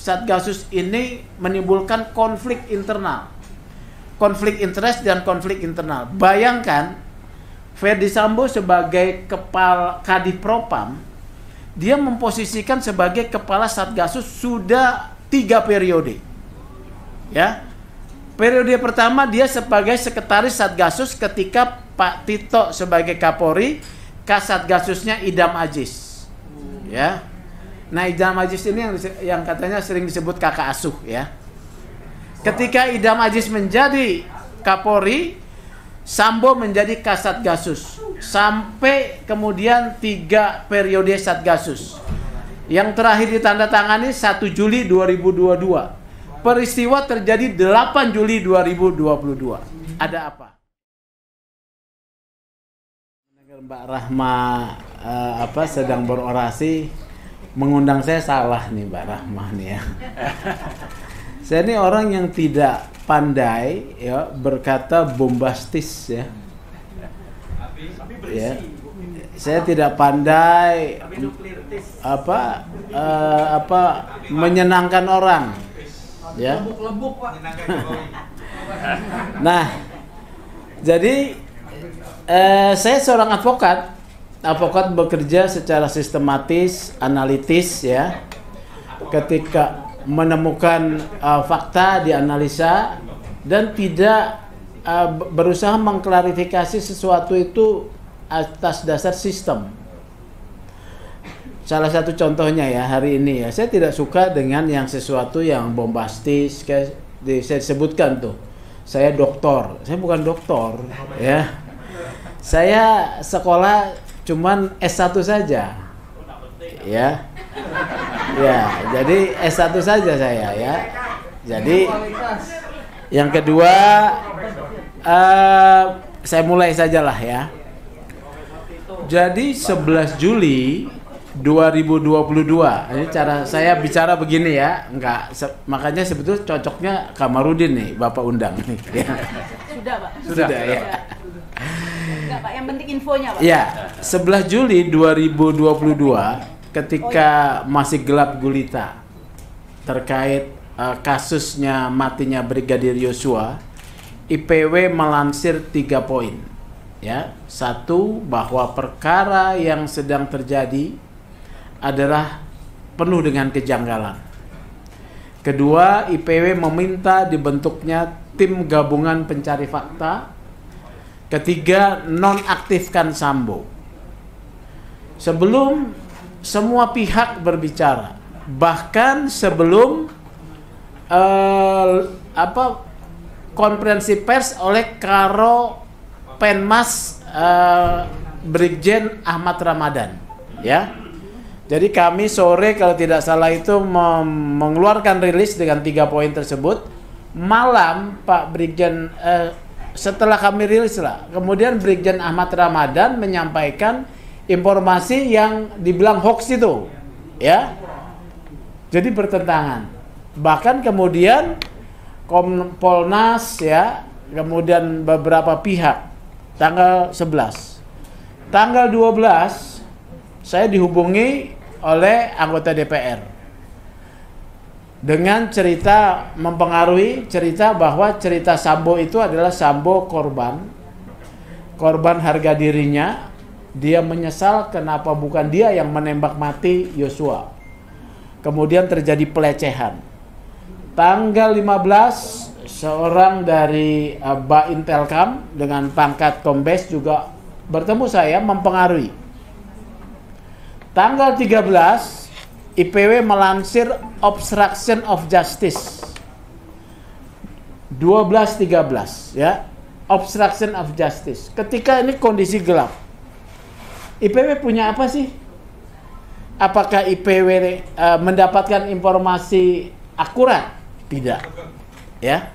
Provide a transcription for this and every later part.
Satgasus ini menimbulkan konflik internal. Konflik interest dan konflik internal. Bayangkan Ferdi Sambo sebagai kepala Kadif Propam, dia memposisikan sebagai kepala Satgasus sudah tiga periode. Ya, periode pertama dia sebagai sekretaris Satgasus ketika Pak Tito sebagai Kapolri, Kasatgasusnya Idam Aziz. Ya, Nah, idam ajis ini yang yang katanya sering disebut kakak asuh ya. Ketika idam ajis menjadi Kapolri, Sambo menjadi Kasat Gasus sampai kemudian tiga periode Satgasus. Yang terakhir ditandatangani 1 Juli 2022. Peristiwa terjadi 8 Juli 2022. Ada apa? Mbak Rahma uh, apa sedang berorasi mengundang saya salah nih Mbak Rahmah nih ya. saya ini orang yang tidak pandai ya berkata bombastis ya. ya. Saya tidak pandai apa uh, apa menyenangkan orang ya. nah, jadi eh, saya seorang advokat Avokat bekerja secara sistematis, analitis ya. Ketika menemukan uh, fakta dianalisa dan tidak uh, berusaha mengklarifikasi sesuatu itu atas dasar sistem. Salah satu contohnya ya hari ini ya, saya tidak suka dengan yang sesuatu yang bombastis kayak saya sebutkan tuh. Saya doktor, saya bukan doktor ya. Saya sekolah cuman S1 saja. Ya. Ya, jadi S1 saja saya ya. Jadi yang kedua uh, saya mulai sajalah ya. Jadi 11 Juli 2022. Ini cara saya bicara begini ya, enggak makanya sebetulnya cocoknya Kamarudin nih, Bapak undang nih. Ya. Sudah, Pak. Sudah, Sudah ya. Sudah. Enggak, Pak. Yang penting infonya, Pak. Ya, 11 Juli 2022 ketika oh, iya. masih gelap gulita terkait uh, kasusnya matinya Brigadir Yosua, IPW melansir tiga poin. Ya, satu bahwa perkara yang sedang terjadi adalah penuh dengan kejanggalan. Kedua, IPW meminta dibentuknya tim gabungan pencari fakta Ketiga, nonaktifkan Sambo. Sebelum semua pihak berbicara, bahkan sebelum uh, apa konferensi pers oleh Karo Penmas uh, Brigjen Ahmad Ramadan, ya. Jadi kami sore kalau tidak salah itu mengeluarkan rilis dengan tiga poin tersebut. Malam Pak Brigjen uh, setelah kami rilis lah. Kemudian Brigjen Ahmad Ramadan menyampaikan informasi yang dibilang hoax itu, ya. Jadi bertentangan. Bahkan kemudian Kompolnas ya, kemudian beberapa pihak tanggal 11. Tanggal 12 saya dihubungi oleh anggota DPR dengan cerita mempengaruhi cerita bahwa cerita Sambo itu adalah Sambo korban korban harga dirinya dia menyesal kenapa bukan dia yang menembak mati Yosua kemudian terjadi pelecehan tanggal 15 seorang dari eh, Ba Intelkam dengan pangkat kombes juga bertemu saya mempengaruhi tanggal 13 IPW melansir obstruction of justice 12-13 ya obstruction of justice ketika ini kondisi gelap IPW punya apa sih apakah IPW uh, e, mendapatkan informasi akurat tidak ya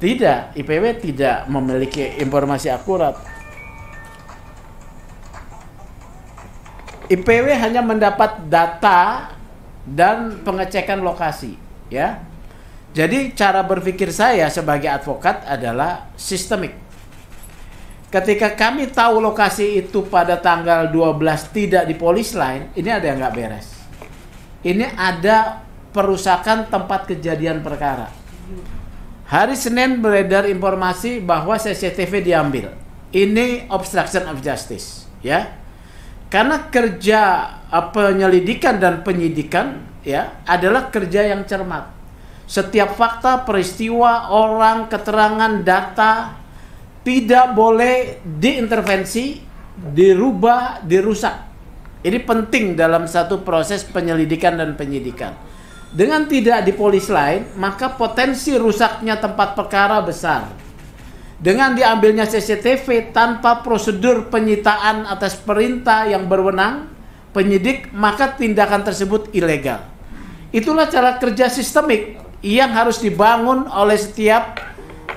tidak IPW tidak memiliki informasi akurat IPW hanya mendapat data dan pengecekan lokasi, ya. Jadi cara berpikir saya sebagai advokat adalah sistemik. Ketika kami tahu lokasi itu pada tanggal 12 tidak di polis lain, ini ada yang nggak beres. Ini ada perusakan tempat kejadian perkara. Hari Senin beredar informasi bahwa CCTV diambil. Ini obstruction of justice, ya karena kerja eh, penyelidikan dan penyidikan ya adalah kerja yang cermat. Setiap fakta, peristiwa, orang, keterangan, data tidak boleh diintervensi, dirubah, dirusak. Ini penting dalam satu proses penyelidikan dan penyidikan. Dengan tidak dipolis lain, maka potensi rusaknya tempat perkara besar. Dengan diambilnya CCTV tanpa prosedur penyitaan atas perintah yang berwenang penyidik, maka tindakan tersebut ilegal. Itulah cara kerja sistemik yang harus dibangun oleh setiap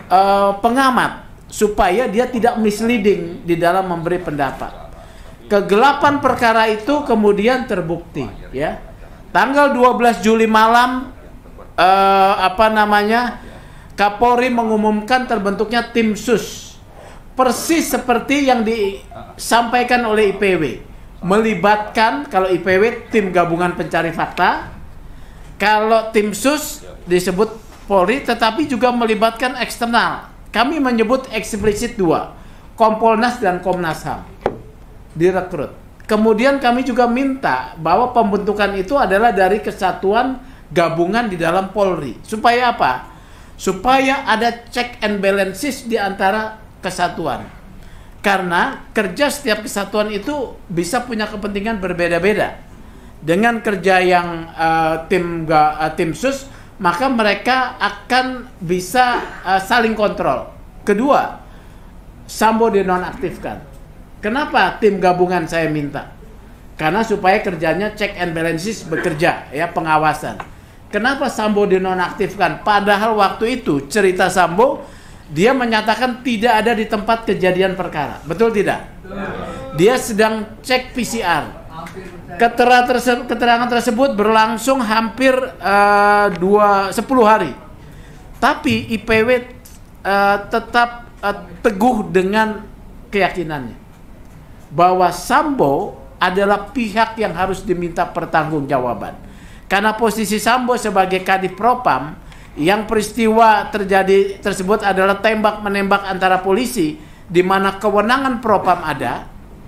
uh, pengamat supaya dia tidak misleading di dalam memberi pendapat kegelapan perkara itu kemudian terbukti ya tanggal 12 Juli malam uh, apa namanya Kapolri mengumumkan terbentuknya tim sus persis seperti yang disampaikan oleh IPW melibatkan kalau IPW tim gabungan pencari fakta kalau tim sus disebut Polri tetapi juga melibatkan eksternal kami menyebut eksplisit dua Kompolnas dan Komnas HAM direkrut kemudian kami juga minta bahwa pembentukan itu adalah dari kesatuan gabungan di dalam Polri supaya apa supaya ada check and balances di antara kesatuan. Karena kerja setiap kesatuan itu bisa punya kepentingan berbeda-beda. Dengan kerja yang uh, tim uh, tim sus, maka mereka akan bisa uh, saling kontrol. Kedua, Sambo dinonaktifkan. Kenapa tim gabungan saya minta? Karena supaya kerjanya check and balances bekerja, ya pengawasan. Kenapa Sambo dinonaktifkan? Padahal waktu itu cerita Sambo dia menyatakan tidak ada di tempat kejadian perkara. Betul tidak? Dia sedang cek PCR. Keterangan tersebut, berlangsung hampir uh, dua, 10 hari. Tapi IPW uh, eh, tetap uh, teguh dengan keyakinannya bahwa Sambo adalah pihak yang harus diminta pertanggungjawaban. Karena posisi Sambo sebagai Kadif Propam yang peristiwa terjadi tersebut adalah tembak menembak antara polisi di mana kewenangan Propam ada,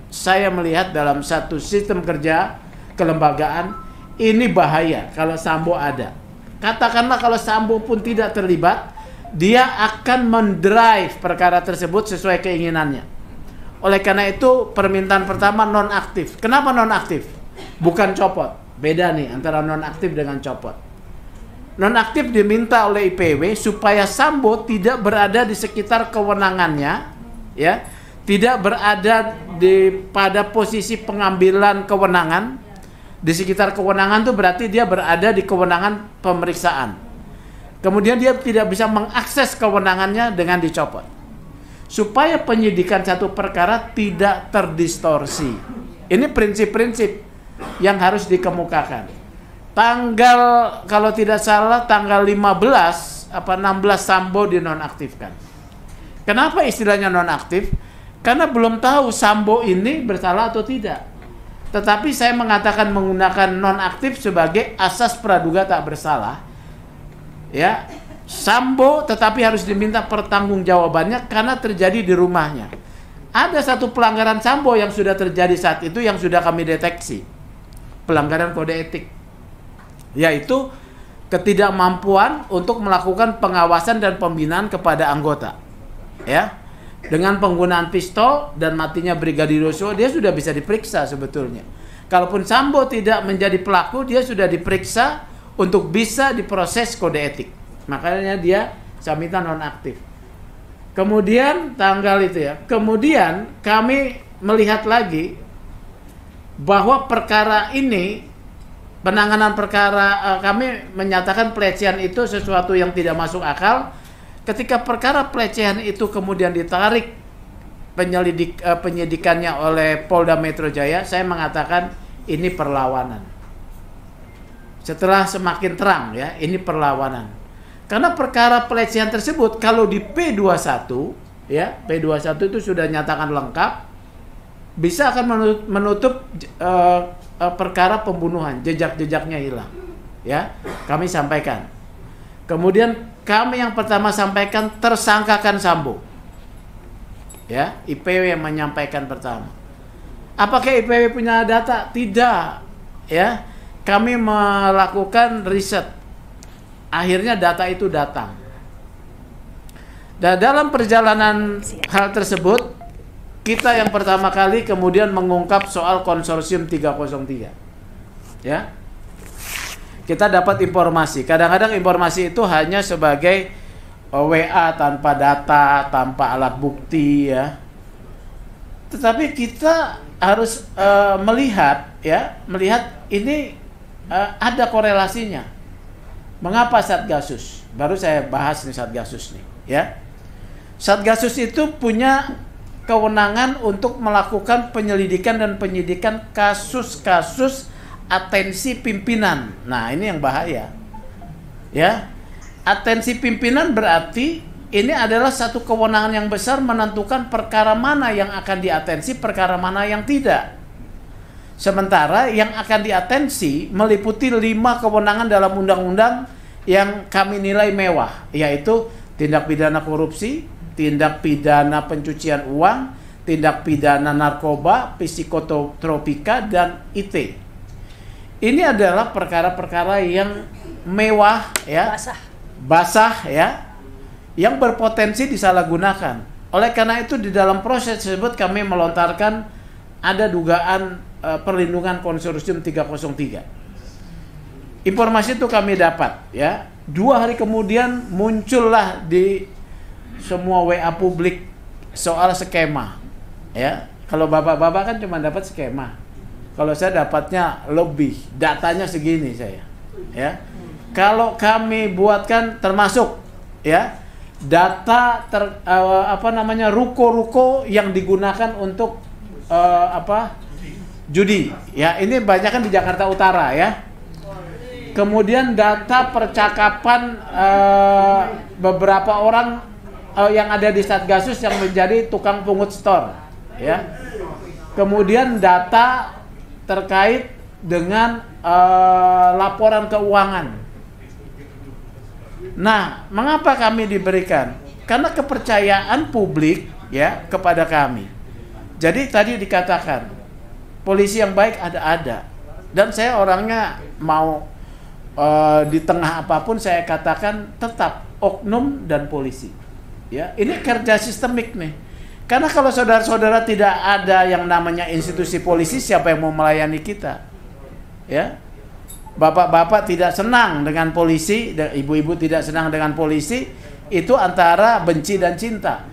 saya melihat dalam satu sistem kerja kelembagaan ini bahaya kalau Sambo ada. Katakanlah kalau Sambo pun tidak terlibat, dia akan mendrive perkara tersebut sesuai keinginannya. Oleh karena itu permintaan pertama nonaktif. Kenapa nonaktif? Bukan copot Beda nih antara nonaktif dengan copot. Nonaktif diminta oleh IPW supaya Sambo tidak berada di sekitar kewenangannya, ya, tidak berada di pada posisi pengambilan kewenangan. Di sekitar kewenangan itu berarti dia berada di kewenangan pemeriksaan. Kemudian dia tidak bisa mengakses kewenangannya dengan dicopot. Supaya penyidikan satu perkara tidak terdistorsi. Ini prinsip-prinsip yang harus dikemukakan. Tanggal kalau tidak salah tanggal 15 apa 16 Sambo dinonaktifkan. Kenapa istilahnya nonaktif? Karena belum tahu Sambo ini bersalah atau tidak. Tetapi saya mengatakan menggunakan nonaktif sebagai asas praduga tak bersalah. Ya, Sambo tetapi harus diminta pertanggungjawabannya karena terjadi di rumahnya. Ada satu pelanggaran Sambo yang sudah terjadi saat itu yang sudah kami deteksi pelanggaran kode etik yaitu ketidakmampuan untuk melakukan pengawasan dan pembinaan kepada anggota ya dengan penggunaan pistol dan matinya brigadir Yosua dia sudah bisa diperiksa sebetulnya kalaupun Sambo tidak menjadi pelaku dia sudah diperiksa untuk bisa diproses kode etik makanya dia saya minta nonaktif kemudian tanggal itu ya kemudian kami melihat lagi bahwa perkara ini penanganan perkara uh, kami menyatakan pelecehan itu sesuatu yang tidak masuk akal ketika perkara pelecehan itu kemudian ditarik penyelidik uh, penyidikannya oleh Polda Metro Jaya saya mengatakan ini perlawanan setelah semakin terang ya ini perlawanan karena perkara pelecehan tersebut kalau di P21 ya P21 itu sudah nyatakan lengkap bisa akan menutup, uh, uh, perkara pembunuhan, jejak-jejaknya hilang. Ya, kami sampaikan. Kemudian kami yang pertama sampaikan tersangkakan Sambo. Ya, IPW yang menyampaikan pertama. Apakah IPW punya data? Tidak. Ya, kami melakukan riset. Akhirnya data itu datang. Dan dalam perjalanan hal tersebut kita yang pertama kali kemudian mengungkap soal konsorsium 303. Ya. Kita dapat informasi. Kadang-kadang informasi itu hanya sebagai WA tanpa data, tanpa alat bukti ya. Tetapi kita harus uh, melihat ya, melihat ini uh, ada korelasinya. Mengapa Satgasus? Baru saya bahas nih Satgasus nih, ya. Satgasus itu punya kewenangan untuk melakukan penyelidikan dan penyidikan kasus-kasus atensi pimpinan. Nah, ini yang bahaya. Ya. Atensi pimpinan berarti ini adalah satu kewenangan yang besar menentukan perkara mana yang akan diatensi, perkara mana yang tidak. Sementara yang akan diatensi meliputi lima kewenangan dalam undang-undang yang kami nilai mewah, yaitu tindak pidana korupsi, tindak pidana pencucian uang, tindak pidana narkoba, psikotropika, dan IT. Ini adalah perkara-perkara yang mewah, ya, basah, basah ya, yang berpotensi disalahgunakan. Oleh karena itu di dalam proses tersebut kami melontarkan ada dugaan e, perlindungan konsorsium 303. Informasi itu kami dapat ya. Dua hari kemudian muncullah di semua WA publik soal skema. Ya, kalau bapak-bapak kan cuma dapat skema. Kalau saya dapatnya lebih, datanya segini saya. Ya. Kalau kami buatkan termasuk ya data ter, uh, apa namanya ruko-ruko yang digunakan untuk uh, apa judi ya ini banyak kan di Jakarta Utara ya kemudian data percakapan uh, beberapa orang uh, yang ada di Satgasus yang menjadi tukang pungut store ya. Kemudian data terkait dengan uh, laporan keuangan. Nah, mengapa kami diberikan? Karena kepercayaan publik ya kepada kami. Jadi tadi dikatakan polisi yang baik ada ada. Dan saya orangnya mau uh, di tengah apapun saya katakan tetap oknum dan polisi. Ya, ini kerja sistemik nih. Karena kalau saudara-saudara tidak ada yang namanya institusi polisi, siapa yang mau melayani kita? Ya. Bapak-bapak tidak senang dengan polisi, ibu-ibu tidak senang dengan polisi, itu antara benci dan cinta.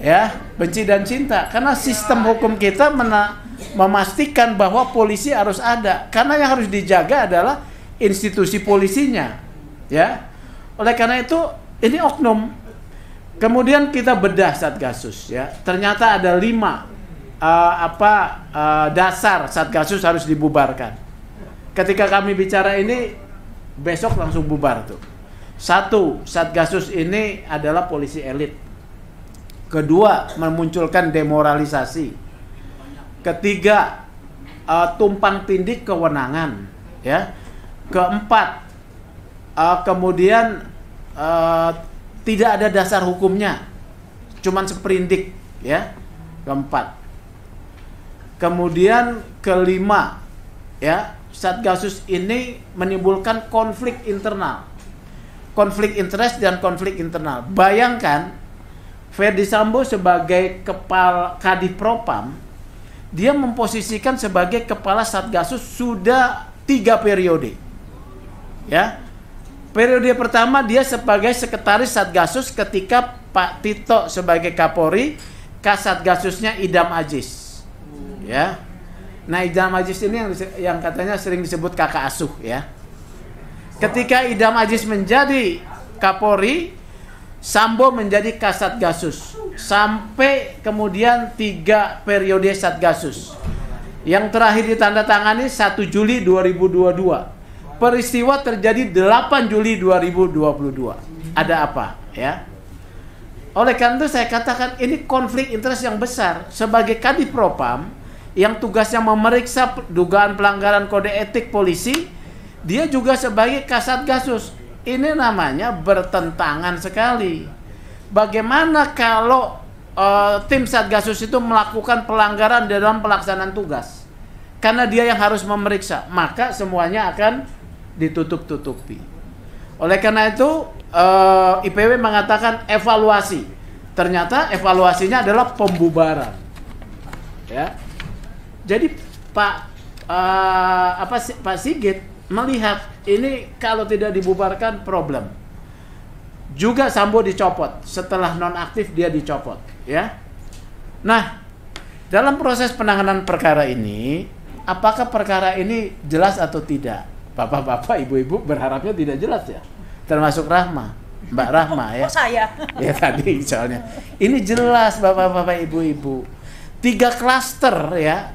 Ya, benci dan cinta. Karena sistem hukum kita mena memastikan bahwa polisi harus ada. Karena yang harus dijaga adalah institusi polisinya. Ya. Oleh karena itu ini oknum. Kemudian kita bedah satgasus ya. Ternyata ada lima uh, apa uh, dasar satgasus harus dibubarkan. Ketika kami bicara ini besok langsung bubar tuh. Satu, satgasus ini adalah polisi elit. Kedua, memunculkan demoralisasi. Ketiga, uh, tumpang tindik kewenangan, ya. Keempat, uh, kemudian uh, tidak ada dasar hukumnya, cuman seperindik ya. Keempat. Kemudian kelima ya, Satgasus ini menimbulkan konflik internal. Konflik interest dan konflik internal. Bayangkan Ferdi Sambo sebagai kepala Kadif Propam, dia memposisikan sebagai kepala Satgasus sudah tiga periode. Ya, Periode pertama dia sebagai sekretaris Satgasus ketika Pak Tito sebagai Kapolri, Kasatgasusnya Idam Aziz. Ya. Nah, Idam Aziz ini yang yang katanya sering disebut kakak asuh ya. Ketika Idam Aziz menjadi Kapolri, Sambo menjadi Kasatgasus sampai kemudian tiga periode Satgasus. Yang terakhir ditandatangani 1 Juli 2022 peristiwa terjadi 8 Juli 2022. Ada apa, ya? Oleh karena itu saya katakan ini konflik interest yang besar. Sebagai Kadif Propam yang tugasnya memeriksa dugaan pelanggaran kode etik polisi, dia juga sebagai Kasat Gasus. Ini namanya bertentangan sekali. Bagaimana kalau uh, tim Satgasus itu melakukan pelanggaran dalam pelaksanaan tugas? Karena dia yang harus memeriksa, maka semuanya akan ditutup-tutupi. Oleh karena itu, uh, eh, IPW mengatakan evaluasi. Ternyata evaluasinya adalah pembubaran. Ya. Jadi Pak uh, apa Pak Sigit melihat ini kalau tidak dibubarkan problem. Juga Sambo dicopot, setelah nonaktif dia dicopot, ya. Nah, dalam proses penanganan perkara ini, apakah perkara ini jelas atau tidak? bapak-bapak, ibu-ibu berharapnya tidak jelas ya. Termasuk Rahma, Mbak Rahma oh, ya. Oh, saya. Ya tadi soalnya. Ini jelas bapak-bapak, ibu-ibu. Tiga klaster ya.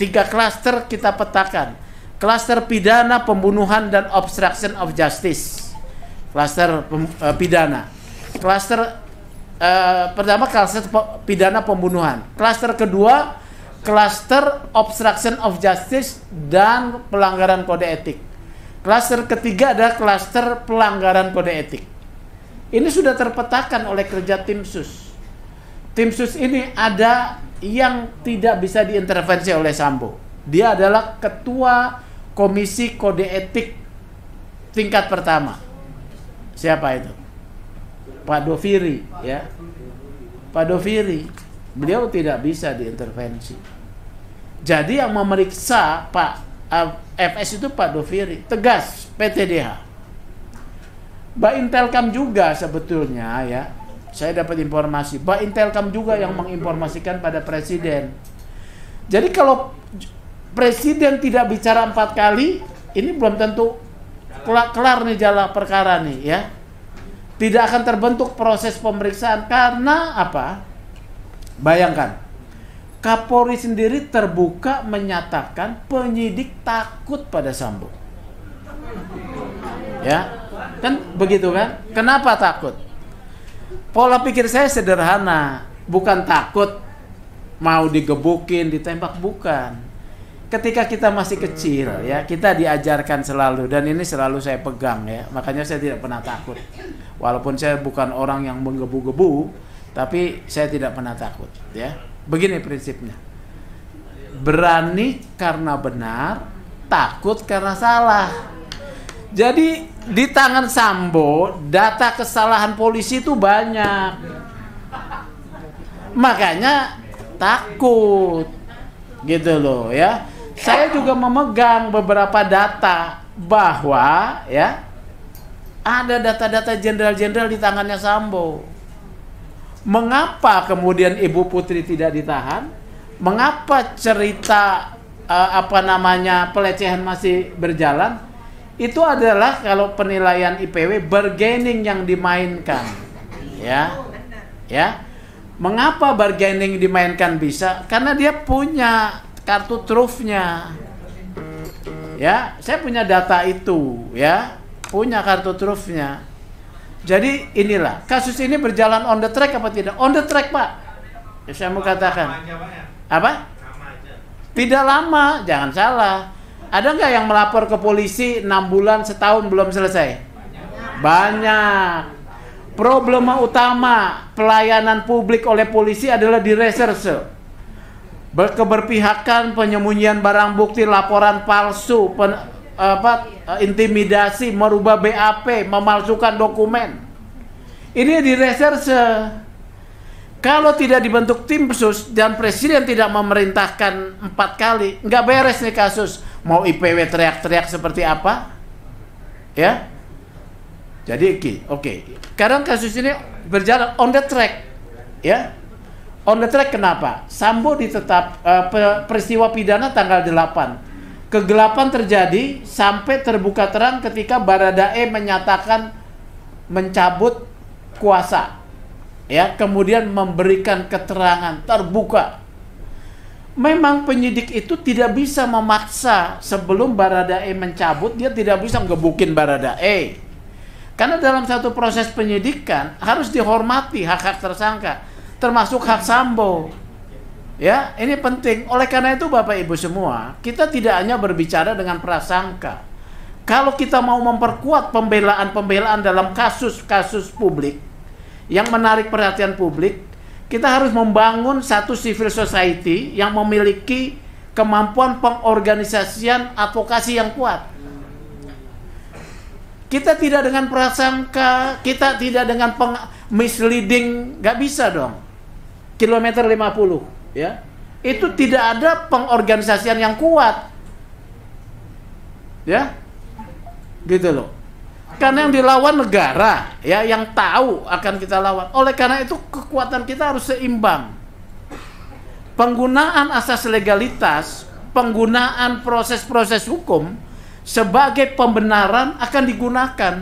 Tiga klaster kita petakan. Klaster pidana, pembunuhan dan obstruction of justice. Klaster uh, pidana. Klaster uh, pertama klaster pidana pembunuhan. Klaster kedua cluster obstruction of justice dan pelanggaran kode etik. Kluster ketiga adalah kluster pelanggaran kode etik. Ini sudah terpetakan oleh kerja tim sus. Tim sus ini ada yang tidak bisa diintervensi oleh Sambo. Dia adalah ketua komisi kode etik tingkat pertama. Siapa itu? Pak Doviri, ya. Pak Doviri, beliau tidak bisa diintervensi. Jadi yang memeriksa Pak eh, FS itu Pak Doviri, tegas PTDH. Mbak Intelkam juga sebetulnya ya, saya dapat informasi. Mbak Intelkam juga yang menginformasikan pada Presiden. Jadi kalau Presiden tidak bicara empat kali, ini belum tentu kelar, kelar nih jala perkara nih ya. Tidak akan terbentuk proses pemeriksaan karena apa? Bayangkan, Kapolri sendiri terbuka menyatakan penyidik takut pada Sambo. Ya, kan begitu kan? Kenapa takut? Pola pikir saya sederhana, bukan takut mau digebukin, ditembak bukan. Ketika kita masih kecil ya, kita diajarkan selalu dan ini selalu saya pegang ya. Makanya saya tidak pernah takut. Walaupun saya bukan orang yang menggebu-gebu, tapi saya tidak pernah takut ya Begini prinsipnya. Berani karena benar, takut karena salah. Jadi di tangan Sambo data kesalahan polisi itu banyak. Makanya takut. Gitu loh ya. Saya juga memegang beberapa data bahwa ya ada data-data jenderal-jenderal di tangannya Sambo Mengapa kemudian Ibu Putri tidak ditahan? Mengapa cerita uh, apa namanya pelecehan masih berjalan? Itu adalah kalau penilaian IPW bargaining yang dimainkan. Ya. Ya. Mengapa bargaining dimainkan bisa? Karena dia punya kartu trufnya. Ya, saya punya data itu, ya. Punya kartu trufnya. Jadi inilah kasus ini berjalan on the track apa tidak? On the track pak. Ya, saya mau katakan. Ya? Apa? Tidak lama, jangan salah. Ada nggak yang melapor ke polisi enam bulan setahun belum selesai? Banyak. Problema utama pelayanan publik oleh polisi adalah di reserse berkeberpihakan penyembunyian barang bukti, laporan palsu, pen, apa eh, intimidasi, merubah BAP, memalsukan dokumen. Ini di reserse. Eh, kalau tidak dibentuk tim khusus dan presiden tidak memerintahkan empat kali, nggak beres nih kasus. Mau IPW teriak-teriak seperti apa? Ya. Jadi oke, okay. Sekarang kasus ini berjalan on the track, ya. On the track kenapa? Sambo ditetap uh, peristiwa pidana tanggal 8 Kegelapan terjadi sampai terbuka terang ketika Baradae menyatakan mencabut kuasa. Ya, kemudian memberikan keterangan terbuka. Memang penyidik itu tidak bisa memaksa sebelum Baradae mencabut, dia tidak bisa ngebukin Baradae. Karena dalam satu proses penyidikan harus dihormati hak-hak tersangka, termasuk hak Sambo Ya, ini penting. Oleh karena itu Bapak Ibu semua, kita tidak hanya berbicara dengan prasangka. Kalau kita mau memperkuat pembelaan-pembelaan dalam kasus-kasus publik yang menarik perhatian publik, kita harus membangun satu civil society yang memiliki kemampuan pengorganisasian advokasi yang kuat. Kita tidak dengan prasangka, kita tidak dengan misleading, nggak bisa dong. Kilometer 50 ya itu tidak ada pengorganisasian yang kuat ya gitu loh karena yang dilawan negara ya yang tahu akan kita lawan oleh karena itu kekuatan kita harus seimbang penggunaan asas legalitas penggunaan proses-proses hukum sebagai pembenaran akan digunakan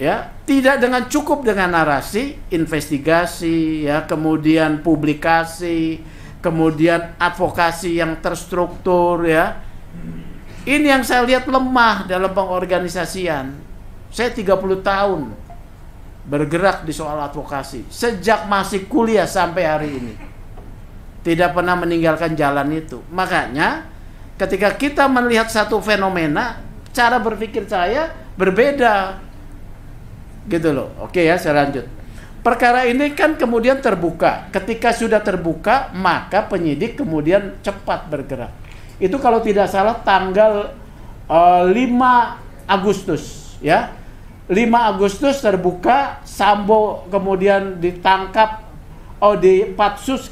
ya tidak dengan cukup dengan narasi investigasi ya kemudian publikasi kemudian advokasi yang terstruktur ya ini yang saya lihat lemah dalam pengorganisasian saya 30 tahun bergerak di soal advokasi sejak masih kuliah sampai hari ini tidak pernah meninggalkan jalan itu makanya ketika kita melihat satu fenomena cara berpikir saya berbeda Gitu loh. Oke ya, saya lanjut. Perkara ini kan kemudian terbuka. Ketika sudah terbuka, maka penyidik kemudian cepat bergerak. Itu kalau tidak salah tanggal uh, eh, 5 Agustus, ya. 5 Agustus terbuka, Sambo kemudian ditangkap oh di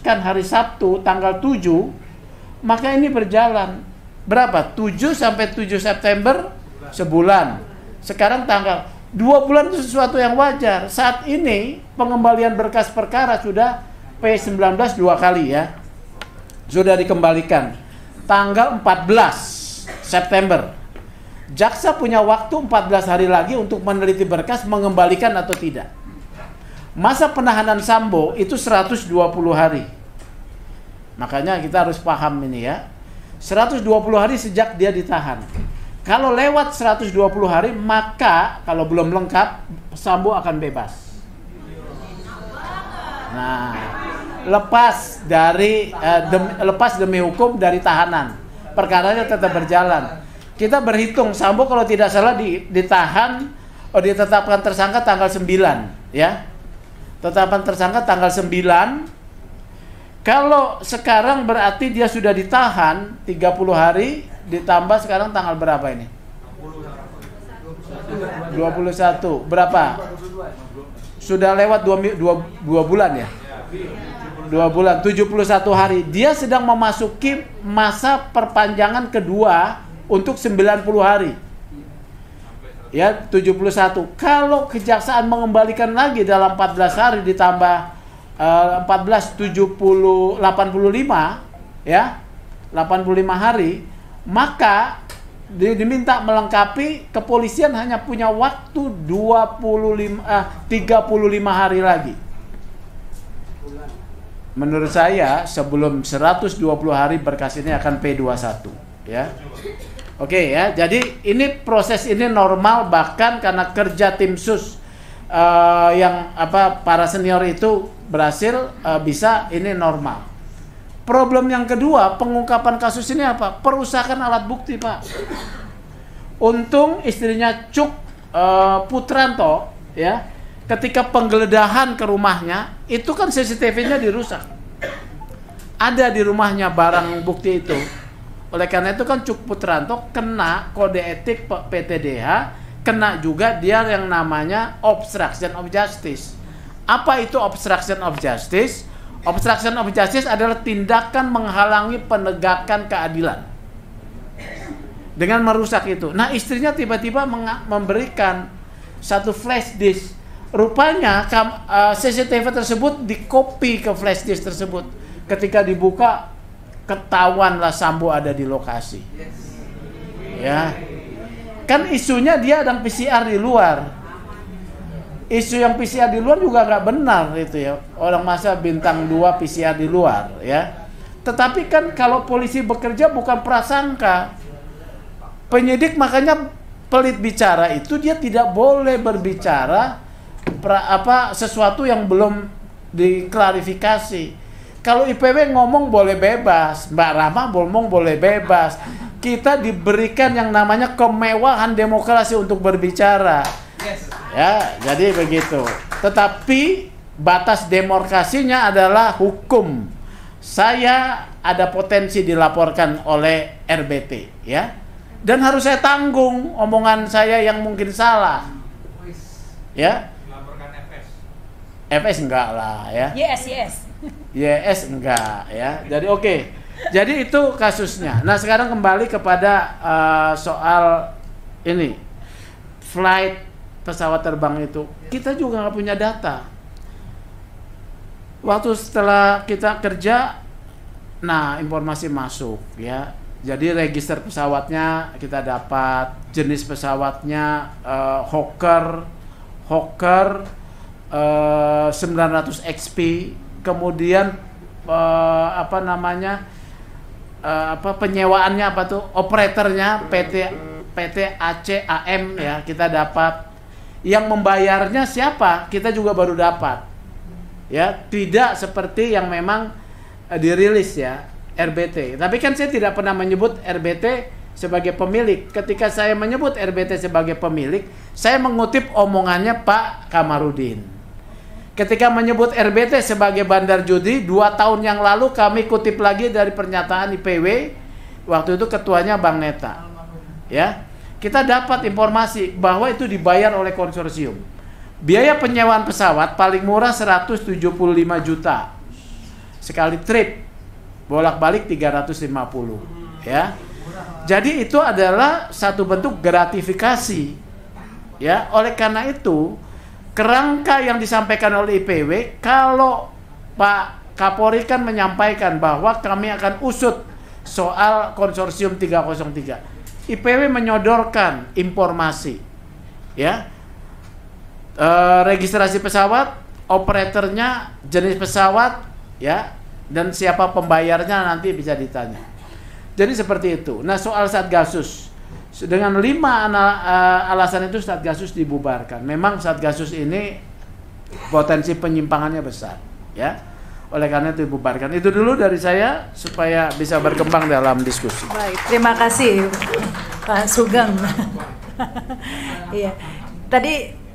kan hari Sabtu tanggal 7, maka ini berjalan berapa? 7 sampai 7 September sebulan. Sekarang tanggal Dua bulan itu sesuatu yang wajar. Saat ini pengembalian berkas perkara sudah P19 dua kali ya. Sudah dikembalikan. Tanggal 14 September. Jaksa punya waktu 14 hari lagi untuk meneliti berkas mengembalikan atau tidak. Masa penahanan Sambo itu 120 hari. Makanya kita harus paham ini ya. 120 hari sejak dia ditahan. Kalau lewat 120 hari, maka kalau belum lengkap, Sambo akan bebas. Nah, lepas dari eh, dem, lepas demi hukum dari tahanan, perkaranya tetap berjalan. Kita berhitung Sambo kalau tidak salah di, ditahan oh ditetapkan tersangka tanggal 9 ya. Tetapan tersangka tanggal 9. Kalau sekarang berarti dia sudah ditahan 30 hari ditambah sekarang tanggal berapa ini? 21. Berapa? Sudah lewat 2 2, 2 bulan ya? 2 bulan, 71 hari. Dia sedang memasuki masa perpanjangan kedua untuk 90 hari. Ya, 71. Kalau kejaksaan mengembalikan lagi dalam 14 hari ditambah uh, 14 70 85 ya. 85 hari maka diminta melengkapi kepolisian hanya punya waktu 25 eh, 35 hari lagi. Menurut saya sebelum 120 hari berkas ini akan P21 ya. Oke ya. Jadi ini proses ini normal bahkan karena kerja tim sus uh, yang apa para senior itu berhasil uh, bisa ini normal. Problem yang kedua, pengungkapan kasus ini apa? Perusakan alat bukti, Pak. Untung istrinya Cuk uh, Putranto, ya, ketika penggeledahan ke rumahnya, itu kan CCTV-nya dirusak. Ada di rumahnya barang bukti itu. Oleh karena itu kan Cuk Putranto kena kode etik PTDH, kena juga dia yang namanya obstruction of justice. Apa itu obstruction of justice? Obstruction of justice adalah tindakan menghalangi penegakan keadilan dengan merusak itu. Nah, istrinya tiba-tiba memberikan satu flash disk. Rupanya eh, CCTV tersebut dikopi ke flash disk tersebut. Ketika dibuka, ketahuanlah Sambo ada di lokasi. Ya. Kan isunya dia ada PCR di luar isu yang PCR di luar juga nggak benar itu ya orang masa bintang dua PCR di luar ya tetapi kan kalau polisi bekerja bukan prasangka penyidik makanya pelit bicara itu dia tidak boleh berbicara pra, apa sesuatu yang belum diklarifikasi. Kalau IPW ngomong boleh bebas, Mbak Rama ngomong boleh bebas. Kita diberikan yang namanya kemewahan demokrasi untuk berbicara. Ya, jadi begitu. Tetapi batas demokrasinya adalah hukum. Saya ada potensi dilaporkan oleh RBT, ya. Dan harus saya tanggung omongan saya yang mungkin salah. Ya. FS enggak lah, ya. Yes, yes. Yes enggak, ya. Jadi oke. Okay. Jadi itu kasusnya. Nah, sekarang kembali kepada uh, soal ini. Flight pesawat terbang itu. Kita juga nggak punya data. Waktu setelah kita kerja, nah informasi masuk ya. Jadi register pesawatnya kita dapat, jenis pesawatnya uh, Hawker, Hawker uh, 900 XP, kemudian uh, apa namanya uh, apa penyewaannya apa tuh operatornya PT PT ACAM ya kita dapat yang membayarnya siapa kita juga baru dapat ya tidak seperti yang memang eh, dirilis ya RBT tapi kan saya tidak pernah menyebut RBT sebagai pemilik ketika saya menyebut RBT sebagai pemilik saya mengutip omongannya Pak Kamarudin ketika menyebut RBT sebagai bandar judi dua tahun yang lalu kami kutip lagi dari pernyataan IPW waktu itu ketuanya Bang Neta ya kita dapat informasi bahwa itu dibayar oleh konsorsium. Biaya penyewaan pesawat paling murah 175 juta. Sekali trip bolak-balik 350 ya. Jadi itu adalah satu bentuk gratifikasi. Ya, oleh karena itu kerangka yang disampaikan oleh IPW kalau Pak Kapolri kan menyampaikan bahwa kami akan usut soal konsorsium 303 IPW menyodorkan informasi, ya e, registrasi pesawat, operatornya, jenis pesawat, ya dan siapa pembayarnya nanti bisa ditanya. Jadi seperti itu. Nah soal satgasus dengan lima eh, alasan itu satgasus dibubarkan. Memang satgasus ini potensi penyimpangannya besar, ya. Oleh karena itu dibubarkan. Itu dulu dari saya supaya bisa berkembang dalam diskusi. Baik, terima kasih. Pak Sugeng. Iya. Tadi